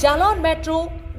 Jalaun metro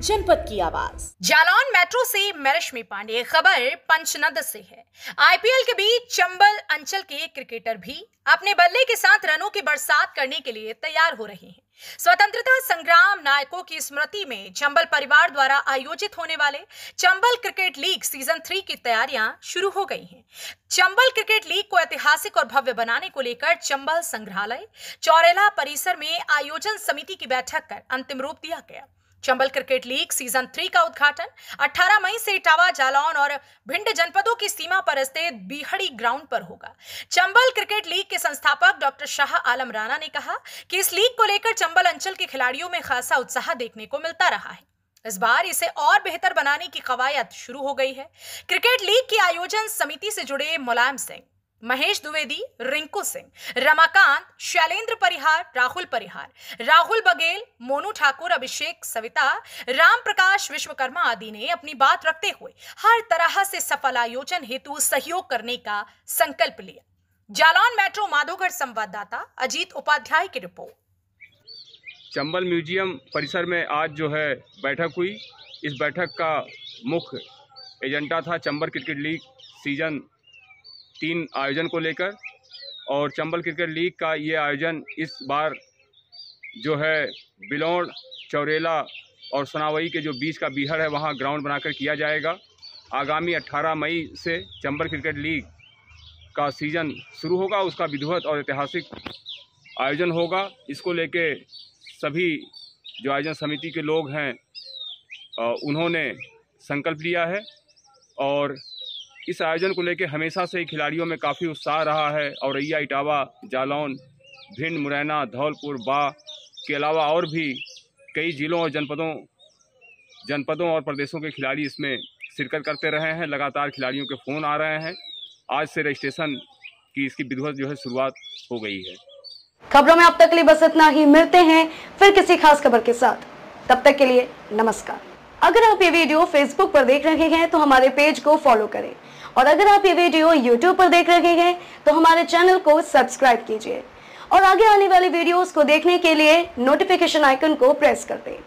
जनपद की आवाज जालौन मेट्रो से मैरश्मी पांडे खबर पंचनद से है आईपीएल के बीच चंबल अंचल के क्रिकेटर भी अपने बल्ले के साथ रनों की बरसात करने के लिए तैयार हो रहे हैं स्वतंत्रता संग्राम नायकों की स्मृति में चंबल परिवार द्वारा आयोजित होने वाले Chambal cricket league season three की तैयारियां शुरू हो गई हैं चंबल क्रिकेट लीग को ऐतिहासिक और भव्य बनाने को लेकर चंबल संग्रहालय चौरेला परिसर में आयोजन समिति की बैठक कर अंतिम रूप दिया गया Chambal cricket league season three का उद्घाटन 18 मई से इटावा जालौन और भिंड जनपदों की सीमा पर स्थित बिहड़ी ग्राउंड पर होगा चंबल क्रिकेट लीग के संस्थापक डॉक्टर शाह आलम राणा ने कहा कि इस लीग को लेकर चंबल अंचल के खिलाड़ियों में खासा उत्साह देखने को मिलता रहा है इस बार इसे और बेहतर बनाने की कवायद शुरू हो गई है क्रिकेट लीग की आयोजन समिति से जुड़े मुलायम सिंह महेश द्विवेदी रिंकू सिंह रमाकांत शैलेंद्र परिहार राहुल परिहार राहुल बघेल मोनू ठाकुर अभिषेक सविता राम प्रकाश विश्वकर्मा आदि ने अपनी बात रखते हुए हर तरह से सफल आयोजन हेतु सहयोग करने का संकल्प लिया जालौन मेट्रो माधोगढ़ संवाददाता अजीत उपाध्याय की रिपोर्ट चंबल म्यूजियम परिसर में आज जो है बैठक हुई इस बैठक का मुख्य एजेंडा था चंबल क्रिकेट लीग सीजन तीन आयोजन को लेकर और चंबल क्रिकेट लीग का ये आयोजन इस बार जो है बिलौड़ चौरेला और सोनावई के जो बीच का बिहड़ है वहाँ ग्राउंड बनाकर किया जाएगा आगामी 18 मई से चंबल क्रिकेट लीग का सीज़न शुरू होगा उसका विधिवत और ऐतिहासिक आयोजन होगा इसको लेके सभी जो आयोजन समिति के लोग हैं उन्होंने संकल्प लिया है और इस आयोजन को लेकर हमेशा से खिलाड़ियों में काफ़ी उत्साह रहा है औरैया इटावा जालौन भिंड मुरैना धौलपुर बा के अलावा और भी कई जिलों और जनपदों जनपदों और प्रदेशों के खिलाड़ी इसमें शिरकत करते रहे हैं लगातार खिलाड़ियों के फ़ोन आ रहे हैं आज से रजिस्ट्रेशन की इसकी विधिवत जो है शुरुआत हो गई है खबरों में अब तक के लिए बस इतना ही मिलते हैं फिर किसी खास खबर के साथ तब तक के लिए नमस्कार अगर आप ये वीडियो फेसबुक पर देख रहे हैं तो हमारे पेज को फॉलो करें और अगर आप ये वीडियो यूट्यूब पर देख रहे हैं तो हमारे चैनल को सब्सक्राइब कीजिए और आगे आने वाली वीडियोस को देखने के लिए नोटिफिकेशन आइकन को प्रेस कर दें